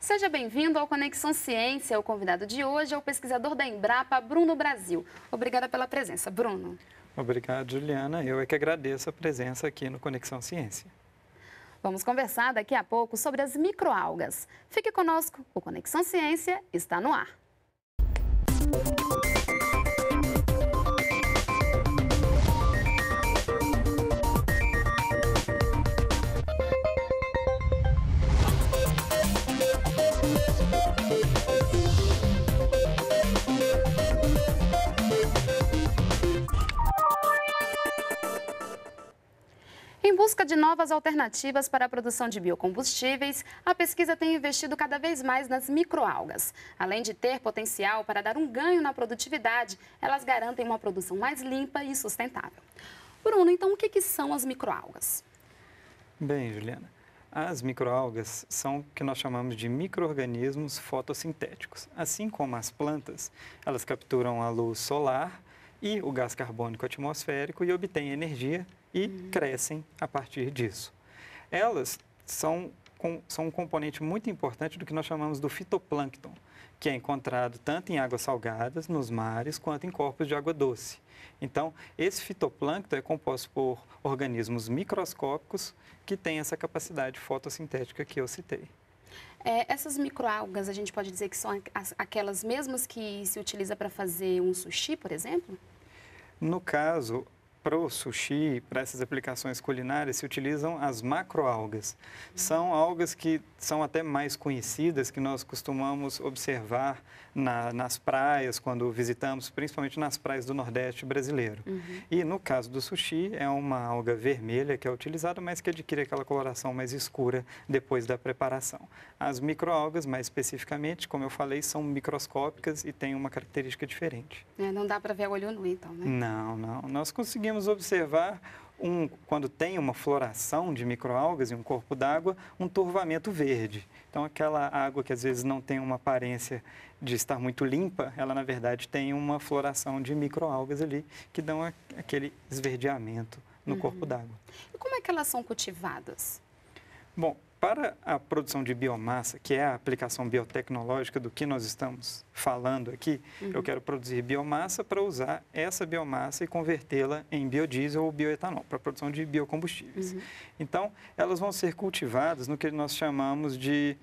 Seja bem-vindo ao Conexão Ciência. O convidado de hoje é o pesquisador da Embrapa, Bruno Brasil. Obrigada pela presença, Bruno. Obrigado, Juliana. Eu é que agradeço a presença aqui no Conexão Ciência. Vamos conversar daqui a pouco sobre as microalgas. Fique conosco, o Conexão Ciência está no ar. Música busca de novas alternativas para a produção de biocombustíveis, a pesquisa tem investido cada vez mais nas microalgas. Além de ter potencial para dar um ganho na produtividade, elas garantem uma produção mais limpa e sustentável. Bruno, então o que, que são as microalgas? Bem, Juliana, as microalgas são o que nós chamamos de microorganismos fotossintéticos. Assim como as plantas, elas capturam a luz solar e o gás carbônico atmosférico e obtêm energia e crescem a partir disso. Elas são, com, são um componente muito importante do que nós chamamos do fitoplâncton, que é encontrado tanto em águas salgadas, nos mares, quanto em corpos de água doce. Então, esse fitoplâncton é composto por organismos microscópicos que têm essa capacidade fotossintética que eu citei. É, essas microalgas, a gente pode dizer que são aquelas mesmas que se utiliza para fazer um sushi, por exemplo? No caso, para o sushi, para essas aplicações culinárias, se utilizam as macroalgas. São algas que são até mais conhecidas, que nós costumamos observar na, nas praias, quando visitamos, principalmente nas praias do Nordeste brasileiro. Uhum. E no caso do sushi, é uma alga vermelha que é utilizada, mas que adquire aquela coloração mais escura depois da preparação. As microalgas, mais especificamente, como eu falei, são microscópicas e têm uma característica diferente. É, não dá para ver a olho nu, então, né? Não, não. Nós conseguimos conseguimos observar, um, quando tem uma floração de microalgas em um corpo d'água, um turvamento verde. Então, aquela água que às vezes não tem uma aparência de estar muito limpa, ela na verdade tem uma floração de microalgas ali que dão aquele esverdeamento no uhum. corpo d'água. E como é que elas são cultivadas? Bom, para a produção de biomassa, que é a aplicação biotecnológica do que nós estamos falando aqui, uhum. eu quero produzir biomassa para usar essa biomassa e convertê-la em biodiesel ou bioetanol, para a produção de biocombustíveis. Uhum. Então, elas vão ser cultivadas no que nós chamamos de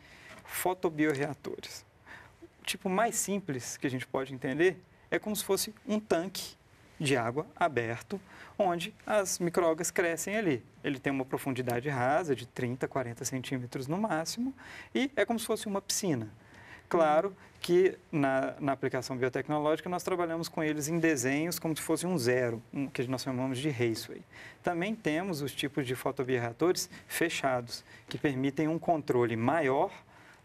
fotobioreatores. O tipo mais simples que a gente pode entender é como se fosse um tanque de água aberto, onde as microalgas crescem ali. Ele tem uma profundidade rasa de 30, 40 centímetros no máximo e é como se fosse uma piscina. Claro que na, na, aplicação biotecnológica nós trabalhamos com eles em desenhos como se fosse um zero, um, que nós chamamos de raceway. Também temos os tipos de fotobirratores fechados, que permitem um controle maior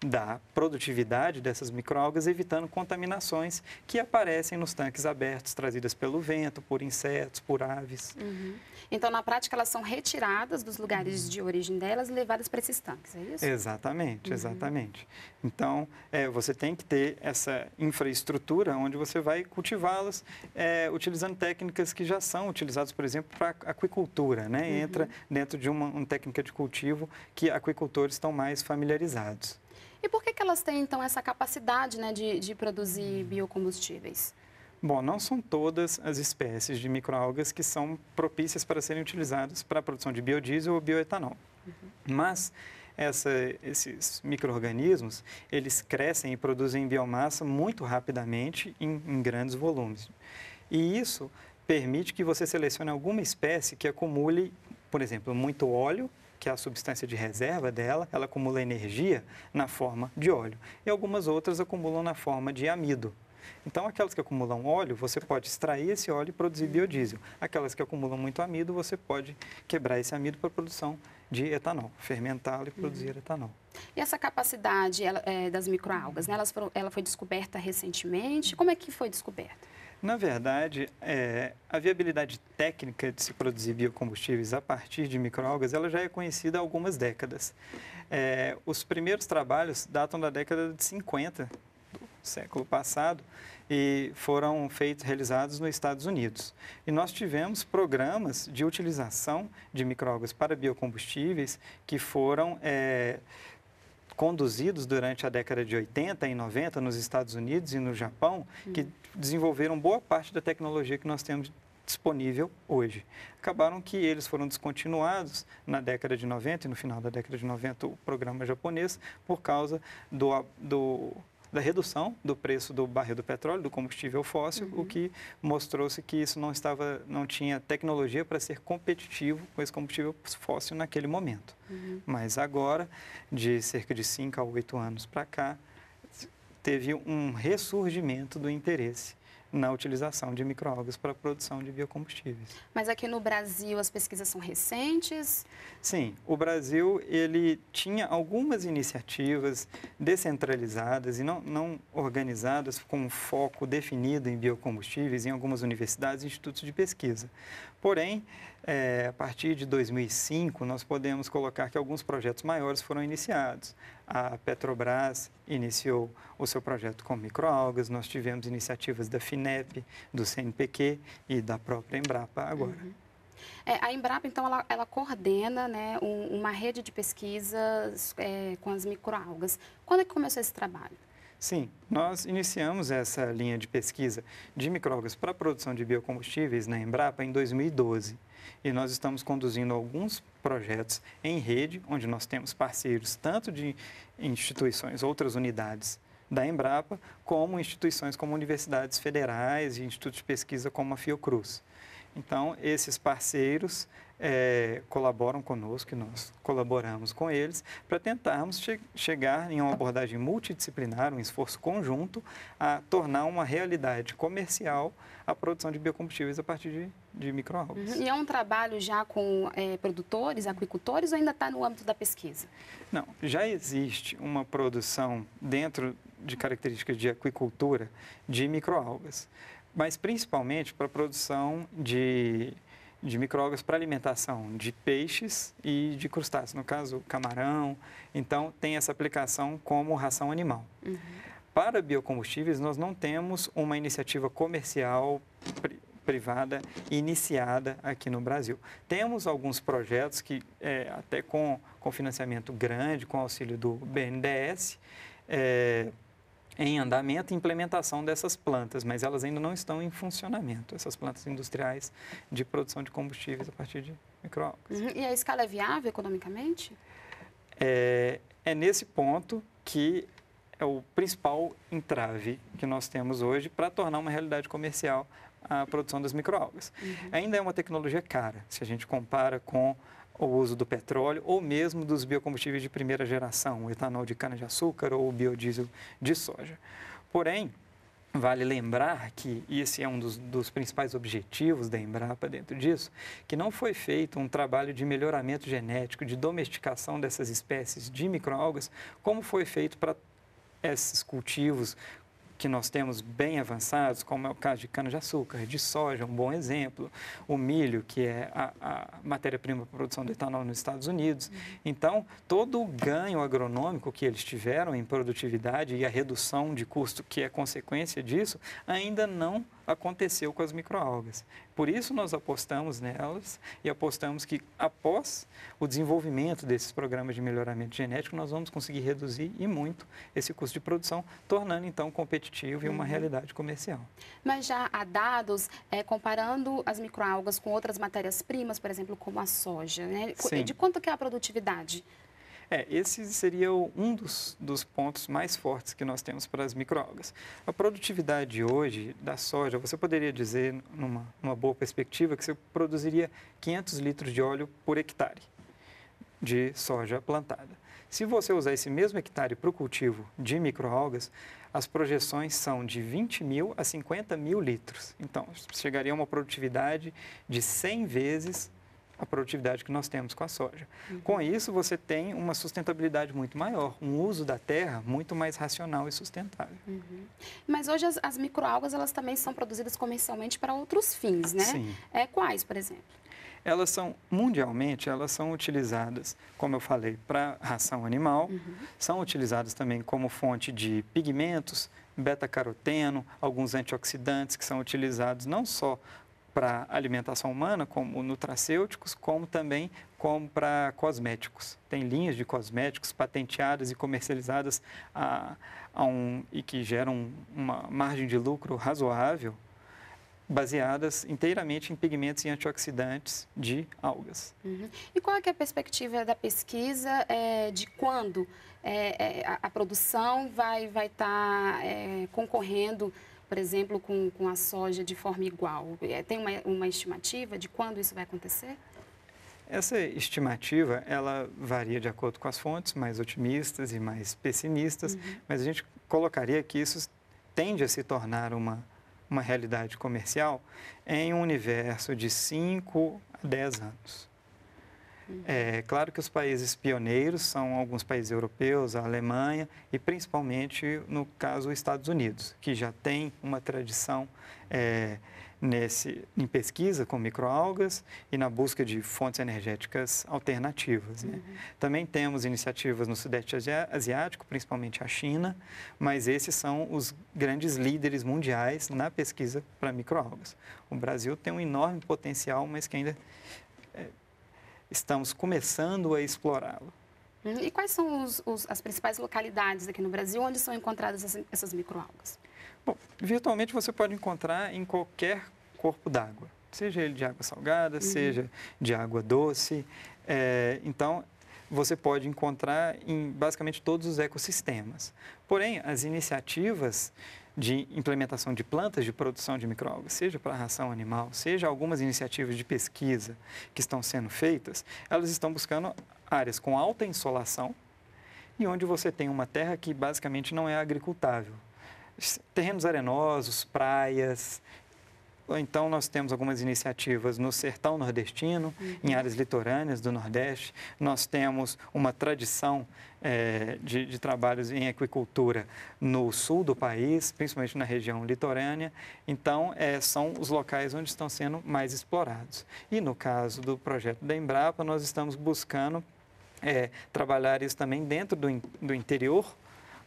da produtividade dessas microalgas, evitando contaminações que aparecem nos tanques abertos, trazidas pelo vento, por insetos, por aves. Uhum. Então, na prática, elas são retiradas dos lugares uhum. de origem delas e levadas para esses tanques, é isso? Exatamente, uhum. exatamente. Então, é, você tem que ter essa infraestrutura onde você vai cultivá-las, é, utilizando técnicas que já são utilizadas, por exemplo, para aquicultura, né? Entra uhum. dentro de uma, uma técnica de cultivo que aquicultores estão mais familiarizados. E por que, que elas têm, então, essa capacidade né, de, de produzir biocombustíveis? Bom, não são todas as espécies de microalgas que são propícias para serem utilizadas para a produção de biodiesel ou bioetanol. Uhum. Mas essa, esses microorganismos eles crescem e produzem biomassa muito rapidamente em, em grandes volumes. E isso permite que você selecione alguma espécie que acumule, por exemplo, muito óleo que é a substância de reserva dela, ela acumula energia na forma de óleo. E algumas outras acumulam na forma de amido. Então, aquelas que acumulam óleo, você pode extrair esse óleo e produzir biodiesel. Aquelas que acumulam muito amido, você pode quebrar esse amido para produção de etanol, fermentá-lo e produzir uhum. etanol. E essa capacidade ela, é, das microalgas, né? Elas foram, ela foi descoberta recentemente? Como é que foi descoberta? Na verdade, é, a viabilidade técnica de se produzir biocombustíveis a partir de microalgas, ela já é conhecida há algumas décadas. É, os primeiros trabalhos datam da década de 50 do século passado e foram feitos, realizados nos Estados Unidos. E nós tivemos programas de utilização de microalgas para biocombustíveis que foram... É, conduzidos durante a década de 80 e 90 nos Estados Unidos e no Japão, hum. que desenvolveram boa parte da tecnologia que nós temos disponível hoje. Acabaram que eles foram descontinuados na década de 90 e no final da década de 90 o programa japonês por causa do, do da redução do preço do barril do petróleo, do combustível fóssil, uhum. o que mostrou-se que isso não estava, não tinha tecnologia para ser competitivo com esse combustível fóssil naquele momento. Uhum. Mas agora, de cerca de 5 a 8 anos para cá, teve um ressurgimento do interesse na utilização de microalgas para a produção de biocombustíveis. Mas aqui no Brasil as pesquisas são recentes? Sim, o Brasil ele tinha algumas iniciativas descentralizadas e não, não organizadas com um foco definido em biocombustíveis em algumas universidades e institutos de pesquisa. Porém, é, a partir de 2005, nós podemos colocar que alguns projetos maiores foram iniciados a Petrobras iniciou o seu projeto com microalgas, nós tivemos iniciativas da FINEP, do CNPq e da própria Embrapa agora. Uhum. É, a Embrapa, então, ela, ela coordena né, um, uma rede de pesquisas é, com as microalgas. Quando é que começou esse trabalho? Sim, nós iniciamos essa linha de pesquisa de micróbios para a produção de biocombustíveis na Embrapa em 2012. E nós estamos conduzindo alguns projetos em rede, onde nós temos parceiros tanto de instituições, outras unidades da Embrapa, como instituições como universidades federais e institutos de pesquisa como a Fiocruz. Então, esses parceiros é, colaboram conosco, nós colaboramos com eles, para tentarmos che chegar em uma abordagem multidisciplinar, um esforço conjunto, a tornar uma realidade comercial a produção de biocombustíveis a partir de, de microalgas. Uhum. E é um trabalho já com é, produtores, aquicultores, ou ainda está no âmbito da pesquisa? Não, já existe uma produção dentro de características de aquicultura de microalgas, mas principalmente para a produção de de microalgas para alimentação de peixes e de crustáceos, no caso, camarão. Então, tem essa aplicação como ração animal. Uhum. Para biocombustíveis, nós não temos uma iniciativa comercial privada iniciada aqui no Brasil. Temos alguns projetos que, é, até com, com financiamento grande, com auxílio do BNDES, é, em andamento implementação dessas plantas, mas elas ainda não estão em funcionamento, essas plantas industriais de produção de combustíveis a partir de microalgas. Uhum. E a escala é viável economicamente? É, é nesse ponto que é o principal entrave que nós temos hoje para tornar uma realidade comercial a produção das microalgas. Uhum. Ainda é uma tecnologia cara, se a gente compara com o uso do petróleo ou mesmo dos biocombustíveis de primeira geração, o etanol de cana-de-açúcar ou o biodiesel de soja. Porém, Vale lembrar que, e esse é um dos, dos, principais objetivos da Embrapa dentro disso, que não foi feito um trabalho de melhoramento genético, de domesticação dessas espécies de microalgas, como foi feito para esses cultivos que nós temos bem avançados, como é o caso de cana-de-açúcar, de soja, um bom exemplo, o milho, que é a, a matéria-prima para a produção de etanol nos Estados Unidos. Então, todo o ganho agronômico que eles tiveram em produtividade e a redução de custo que é consequência disso, ainda não aconteceu com as microalgas. Por isso nós apostamos nelas e apostamos que após o desenvolvimento desses programas de melhoramento genético, nós vamos conseguir reduzir e muito esse custo de produção, tornando então competitivo e uma uhum. realidade comercial. Mas já há dados é, comparando as microalgas com outras matérias-primas, por exemplo, como a soja, né? De quanto que é a produtividade? É, esse seria um dos, dos pontos mais fortes que nós temos para as microalgas. A produtividade hoje da soja, você poderia dizer, numa, numa boa perspectiva, que você produziria 500 litros de óleo por hectare de soja plantada. Se você usar esse mesmo hectare para o cultivo de microalgas, as projeções são de 20 mil a 50 mil litros. Então, chegaria a uma produtividade de 100 vezes a produtividade que nós temos com a soja. Uhum. Com isso, você tem uma sustentabilidade muito maior, um uso da terra muito mais racional e sustentável. Uhum. Mas hoje as, as microalgas elas também são produzidas comercialmente para outros fins, né? Sim. É, quais, por exemplo? Elas são mundialmente, elas são utilizadas, como eu falei, para ração animal, uhum. são utilizadas também como fonte de pigmentos, beta-caroteno, alguns antioxidantes que são utilizados não só para alimentação humana, como nutracêuticos, como também como para cosméticos. Tem linhas de cosméticos patenteadas e comercializadas a, a um, e que geram uma margem de lucro razoável, baseadas inteiramente em pigmentos e antioxidantes de algas. Uhum. E qual é, é, a perspectiva da pesquisa é, de quando é, é a, a, produção vai estar vai tá, é, concorrendo por exemplo, com, com a soja de forma igual? É, tem uma, uma estimativa de quando isso vai acontecer? Essa estimativa, ela varia de acordo com as fontes, mais otimistas e mais pessimistas, uhum. mas a gente colocaria que isso tende a se tornar uma, uma realidade comercial em um universo de 5 a 10 anos. É claro que os países pioneiros são alguns países europeus, a Alemanha e principalmente, no caso, os Estados Unidos, que já tem uma tradição é, nesse, em pesquisa com microalgas e na busca de fontes energéticas alternativas. Né? Uhum. Também temos iniciativas no Sudeste Asiático, principalmente a China, mas esses são os grandes líderes mundiais na pesquisa para microalgas. O Brasil tem um enorme potencial, mas que ainda estamos começando a explorá-lo. Né? E quais são os, os, as principais localidades aqui no Brasil onde são encontradas essas, essas microalgas? Bom, virtualmente você pode encontrar em qualquer corpo d'água, seja ele de água salgada, uhum. seja de água doce. É, então, você pode encontrar em basicamente todos os ecossistemas. Porém, as iniciativas de implementação de plantas de produção de microalgas, seja para a ração animal, seja algumas iniciativas de pesquisa que estão sendo feitas, elas estão buscando áreas com alta insolação e onde você tem uma terra que basicamente não é agricultável. Terrenos arenosos, praias, então nós temos algumas iniciativas no sertão nordestino, uhum. em áreas litorâneas do Nordeste. Nós temos uma tradição é, de, de, trabalhos em aquicultura no sul do país, principalmente na região litorânea. Então, é, são os locais onde estão sendo mais explorados. E no caso do projeto da Embrapa, nós estamos buscando é, trabalhar isso também dentro do, do interior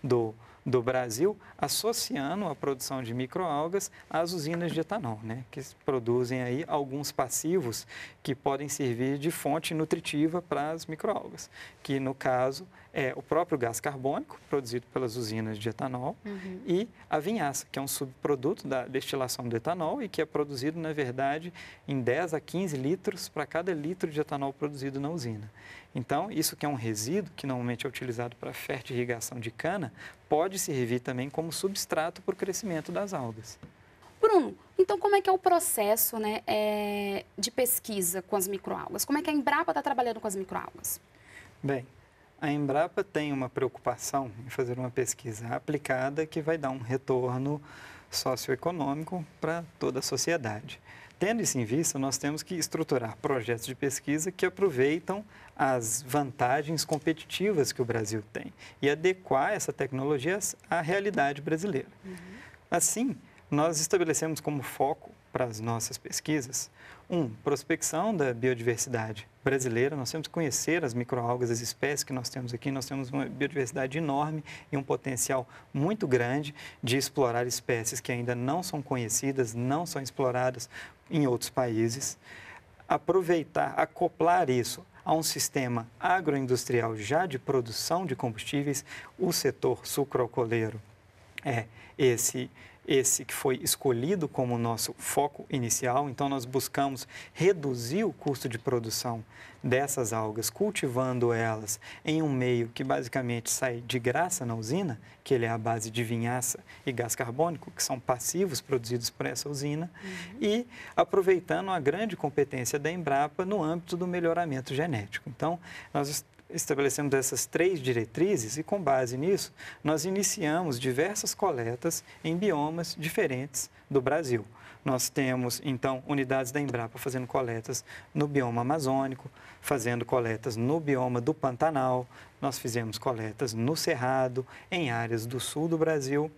do país do Brasil, associando a produção de microalgas às usinas de etanol, né, que produzem aí alguns passivos que podem servir de fonte nutritiva para as microalgas, que no caso é o próprio gás carbônico produzido pelas usinas de etanol uhum. e a vinhaça, que é um subproduto da destilação do etanol e que é produzido, na verdade, em 10 a 15 litros para cada litro de etanol produzido na usina. Então, isso que é um resíduo, que normalmente é utilizado para fertirrigação de cana, pode servir também como substrato para o crescimento das algas. Bruno, então como é que é o processo né, é, de pesquisa com as microalgas? Como é que a Embrapa está trabalhando com as microalgas? Bem, a Embrapa tem uma preocupação em fazer uma pesquisa aplicada que vai dar um retorno socioeconômico para toda a sociedade. Tendo isso em vista, nós temos que estruturar projetos de pesquisa que aproveitam as vantagens competitivas que o Brasil tem e adequar essa tecnologia à realidade brasileira. Uhum. Assim, nós estabelecemos como foco para as nossas pesquisas? Um, prospecção da biodiversidade brasileira. Nós temos que conhecer as microalgas, as espécies que nós temos aqui. Nós temos uma biodiversidade enorme e um potencial muito grande de explorar espécies que ainda não são conhecidas, não são exploradas em outros países. Aproveitar, acoplar isso a um sistema agroindustrial já de produção de combustíveis, o setor sucrocoleiro é esse esse que foi escolhido como nosso foco inicial. Então, nós buscamos reduzir o custo de produção dessas algas, cultivando elas em um meio que basicamente sai de graça na usina, que ele é a base de vinhaça e gás carbônico, que são passivos produzidos por essa usina, uhum. e aproveitando a grande competência da Embrapa no âmbito do melhoramento genético. Então, nós estabelecemos essas três diretrizes e, com base nisso, nós iniciamos diversas coletas em biomas diferentes do Brasil. Nós temos, então, unidades da Embrapa fazendo coletas no bioma amazônico, fazendo coletas no bioma do Pantanal, nós fizemos coletas no Cerrado, em áreas do sul do Brasil.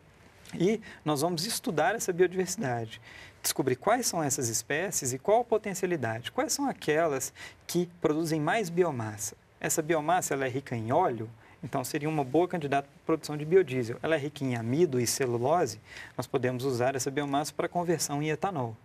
E nós vamos estudar essa biodiversidade, descobrir quais são essas espécies e qual a potencialidade, quais são aquelas que produzem mais biomassa essa biomassa ela é rica em óleo, então seria uma boa candidata para produção de biodiesel. Ela é rica em amido e celulose, nós podemos usar essa biomassa para conversão em etanol.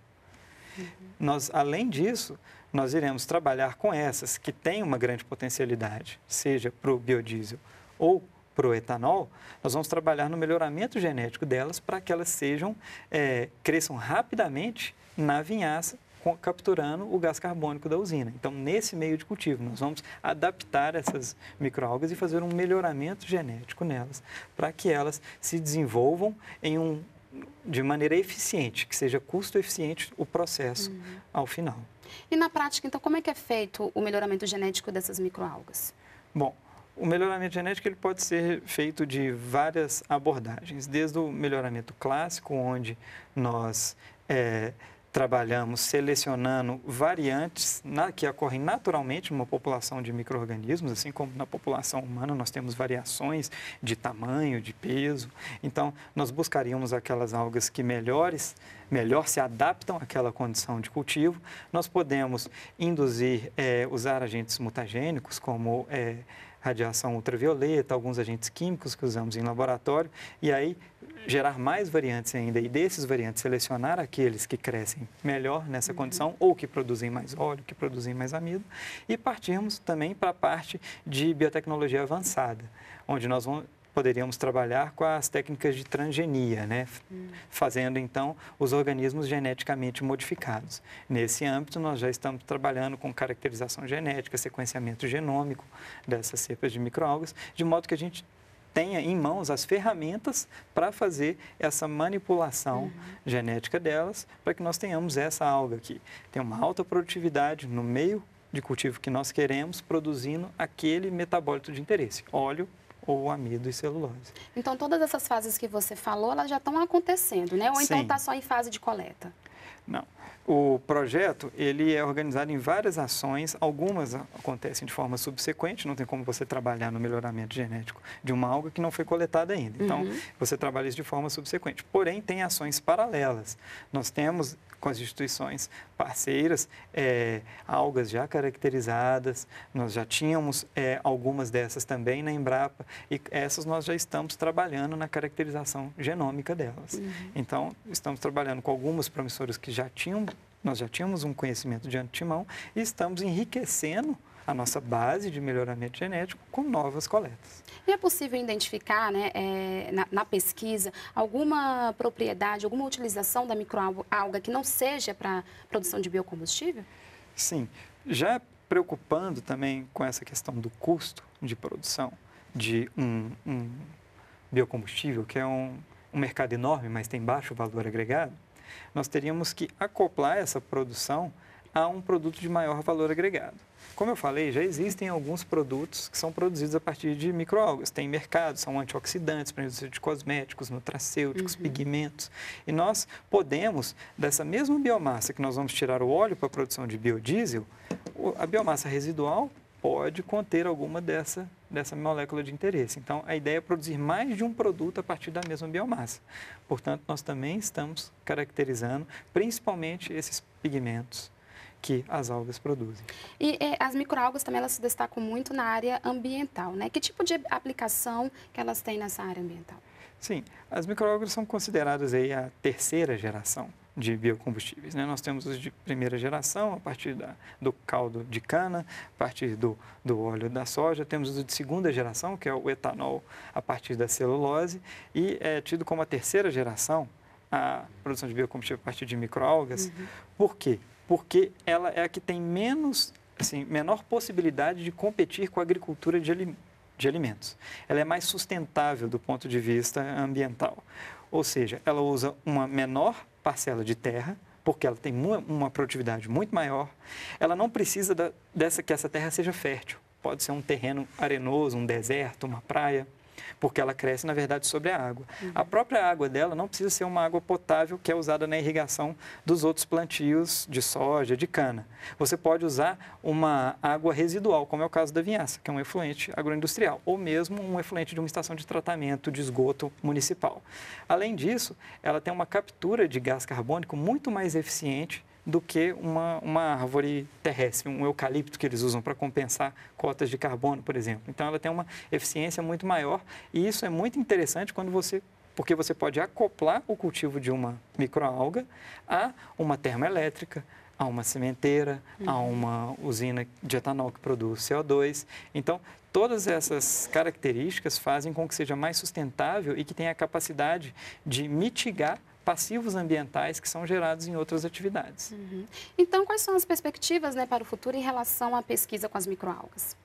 Uhum. Nós, além disso, nós iremos trabalhar com essas que têm uma grande potencialidade, seja para o biodiesel ou para o etanol, nós vamos trabalhar no melhoramento genético delas para que elas sejam, é, cresçam rapidamente na vinhaça capturando o gás carbônico da usina. Então, nesse meio de cultivo, nós vamos adaptar essas microalgas e fazer um melhoramento genético nelas, para que elas se desenvolvam em um, de maneira eficiente, que seja custo eficiente o processo uhum. ao final. E na prática, então, como é que é feito o melhoramento genético dessas microalgas? Bom, o melhoramento genético ele pode ser feito de várias abordagens, desde o melhoramento clássico, onde nós é, trabalhamos selecionando variantes na, que ocorrem naturalmente numa população de micro-organismos, assim como na população humana nós temos variações de tamanho, de peso. Então, nós buscaríamos aquelas algas que melhores, melhor se adaptam àquela condição de cultivo. Nós podemos induzir, é, eh, usar agentes mutagênicos como... É, radiação ultravioleta, alguns agentes químicos que usamos em laboratório, e aí gerar mais variantes ainda e desses variantes selecionar aqueles que crescem melhor nessa uhum. condição ou que produzem mais óleo, que produzem mais amido e partirmos também para a parte de biotecnologia avançada, onde nós vamos poderíamos trabalhar com as técnicas de transgenia, né? Hum. fazendo então os organismos geneticamente modificados. Nesse âmbito, nós já estamos trabalhando com caracterização genética, sequenciamento genômico dessas cepas de microalgas, de modo que a gente tenha em mãos as ferramentas para fazer essa manipulação uhum. genética delas, para que nós tenhamos essa alga aqui. Tem uma alta produtividade no meio de cultivo que nós queremos, produzindo aquele metabólito de interesse, óleo ou amido e celulose. Então, todas essas fases que você falou, elas já estão acontecendo, né? Ou então está só em fase de coleta? Não. O projeto, ele é organizado em várias ações, algumas acontecem de forma subsequente, não tem como você trabalhar no melhoramento genético de uma alga que não foi coletada ainda. Então, uhum. você trabalha isso de forma subsequente. Porém, tem ações paralelas. Nós temos com as instituições parceiras, é, algas já caracterizadas, nós já tínhamos é, algumas dessas também na Embrapa e essas nós já estamos trabalhando na caracterização genômica delas. Uhum. Então, estamos trabalhando com algumas promissoras que já tinham, nós já tínhamos um conhecimento de antemão e estamos enriquecendo a nossa base de melhoramento genético com novas coletas. E é possível identificar né, é, na, na, pesquisa alguma propriedade, alguma utilização da microalga que não seja para produção de biocombustível? Sim. Já preocupando também com essa questão do custo de produção de um, um biocombustível, que é um, um mercado enorme, mas tem baixo valor agregado, nós teríamos que acoplar essa produção a um produto de maior valor agregado. Como eu falei, já existem alguns produtos que são produzidos a partir de microalgas. Tem mercado, são antioxidantes, indústria de cosméticos, nutracêuticos, uhum. pigmentos. E nós podemos, dessa mesma biomassa que nós vamos tirar o óleo para a produção de biodiesel, a biomassa residual pode conter alguma dessa, dessa molécula de interesse. Então, a ideia é produzir mais de um produto a partir da mesma biomassa. Portanto, nós também estamos caracterizando principalmente esses pigmentos, que as algas produzem. E é, as microalgas também elas se destacam muito na área ambiental, né? Que tipo de aplicação que elas têm nessa área ambiental? Sim, as microalgas são consideradas aí a terceira geração de biocombustíveis. Né? Nós temos os de primeira geração, a partir da, do caldo de cana, a partir do, do óleo da soja. Temos os de segunda geração, que é o etanol a partir da celulose. E é tido como a terceira geração a produção de biocombustível a partir de microalgas. Uhum. Por quê? porque ela é a que tem menos, assim, menor possibilidade de competir com a agricultura de, ali, de alimentos. Ela é mais sustentável do ponto de vista ambiental. Ou seja, ela usa uma menor parcela de terra, porque ela tem uma, produtividade muito maior, ela não precisa da, dessa que essa terra seja fértil. Pode ser um terreno arenoso, um deserto, uma praia porque ela cresce, na verdade, sobre a água. Uhum. A própria água dela não precisa ser uma água potável que é usada na irrigação dos outros plantios de soja, de cana. Você pode usar uma água residual, como é o caso da vinhaça, que é um efluente agroindustrial, ou mesmo um efluente de uma estação de tratamento de esgoto municipal. Além disso, ela tem uma captura de gás carbônico muito mais eficiente do que uma, uma árvore terrestre, um eucalipto que eles usam para compensar cotas de carbono, por exemplo. Então, ela tem uma eficiência muito maior e isso é muito interessante quando você porque você pode acoplar o cultivo de uma microalga a uma termoelétrica, a uma cimenteira, uhum. a uma usina de etanol que produz CO2. Então, todas essas características fazem com que seja mais sustentável e que tenha a capacidade de mitigar passivos ambientais que são gerados em outras atividades. Uhum. Então, quais são as perspectivas né, para o futuro em relação à pesquisa com as microalgas?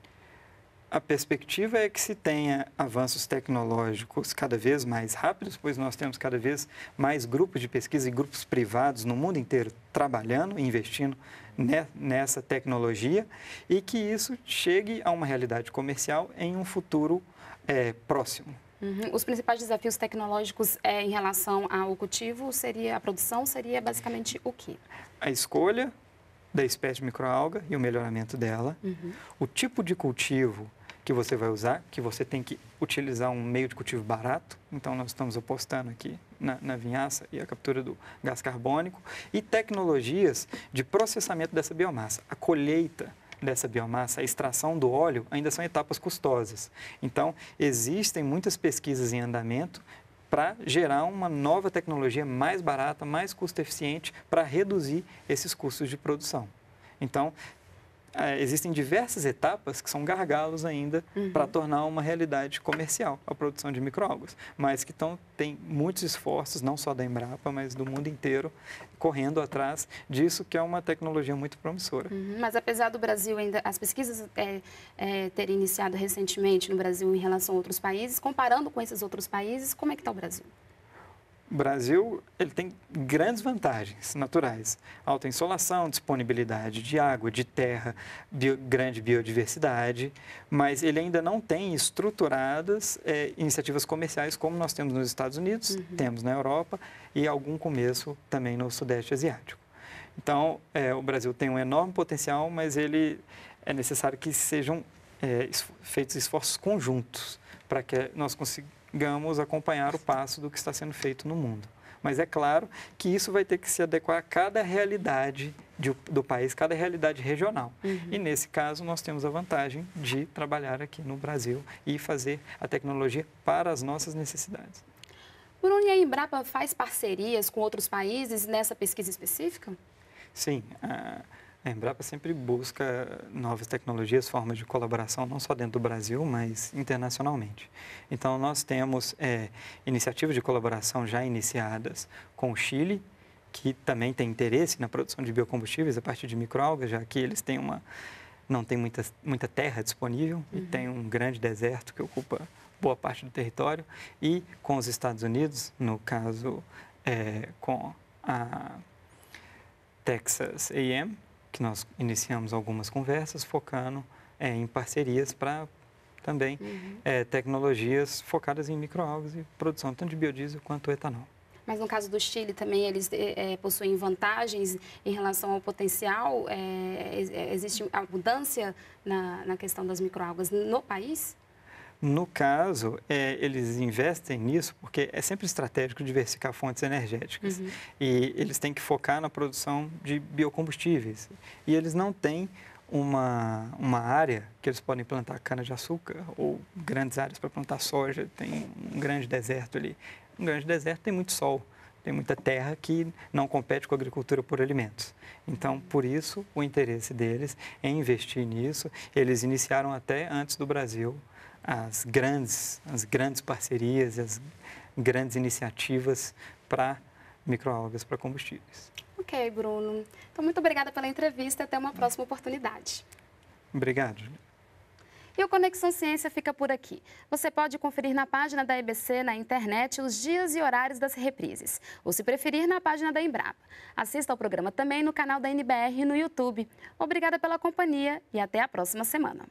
A perspectiva é que se tenha avanços tecnológicos cada vez mais rápidos, pois nós temos cada vez mais grupos de pesquisa e grupos privados no mundo inteiro trabalhando, e investindo nessa tecnologia e que isso chegue a uma realidade comercial em um futuro é, próximo. Uhum. Os principais desafios tecnológicos é, em relação ao cultivo seria a produção seria basicamente o que? A escolha da espécie de microalga e o melhoramento dela, uhum. o tipo de cultivo que você vai usar, que você tem que utilizar um meio de cultivo barato. Então nós estamos apostando aqui na, na vinhaça e a captura do gás carbônico e tecnologias de processamento dessa biomassa, a colheita dessa biomassa, a extração do óleo, ainda são etapas custosas. Então, existem muitas pesquisas em andamento para gerar uma nova tecnologia mais barata, mais custo eficiente, para reduzir esses custos de produção. Então, é, existem diversas etapas que são gargalos ainda uhum. para tornar uma realidade comercial a produção de microalgas, mas que tão, tem muitos esforços, não só da Embrapa, mas do mundo inteiro, correndo atrás disso, que é uma tecnologia muito promissora. Uhum. Mas apesar do Brasil ainda, as pesquisas é, é, terem iniciado recentemente no Brasil em relação a outros países, comparando com esses outros países, como é que está o Brasil? O Brasil ele tem grandes vantagens naturais: alta insolação, disponibilidade de água, de terra, bio, grande biodiversidade, mas ele ainda não tem estruturadas é, iniciativas comerciais como nós temos nos Estados Unidos, uhum. temos na Europa e algum começo também no Sudeste Asiático. Então, é, o Brasil tem um enorme potencial, mas ele é necessário que sejam é, feitos esforços conjuntos para que nós consigamos digamos acompanhar o passo do que está sendo feito no mundo. Mas é claro que isso vai ter que se adequar a cada realidade de, do país, cada realidade regional. Uhum. E nesse caso, nós temos a vantagem de trabalhar aqui no Brasil e fazer a tecnologia para as nossas necessidades. Bruno, e a Embrapa faz parcerias com outros países nessa pesquisa específica? Sim. Uh é, a Embrapa sempre busca novas tecnologias, formas de colaboração, não só dentro do Brasil, mas internacionalmente. Então, nós temos é, iniciativas de colaboração já iniciadas com o Chile, que também tem interesse na produção de biocombustíveis a partir de microalgas, já que eles têm uma não tem muita, muita terra disponível uhum. e tem um grande deserto que ocupa boa parte do território. E com os Estados Unidos, no caso é, com a Texas AM, que nós iniciamos algumas conversas focando é, em parcerias para também uhum. é, tecnologias focadas em microalgas e produção tanto de biodiesel quanto etanol. Mas no caso do Chile também eles é, é possuem vantagens em relação ao potencial? É, é, existe abundância na, na questão das microalgas no país? No caso, é, eles investem nisso porque é sempre estratégico diversificar fontes energéticas. Uhum. E eles têm que focar na produção de biocombustíveis. E eles não têm uma, uma área que eles podem plantar cana-de-açúcar ou grandes áreas para plantar soja. Tem um grande deserto ali. Um grande deserto tem muito sol tem muita terra que não compete com a agricultura por alimentos. Então, por isso, o interesse deles é investir nisso. Eles iniciaram até antes do Brasil as grandes, as grandes parcerias, as grandes iniciativas para microalgas para combustíveis. Ok, Bruno. Então, muito obrigada pela entrevista e até uma próxima oportunidade. Obrigado. E o Conexão Ciência fica por aqui. Você pode conferir na página da EBC na internet os dias e horários das reprises, ou se preferir, na página da Embrapa. Assista ao programa também no canal da NBR no YouTube. Obrigada pela companhia e até a próxima semana.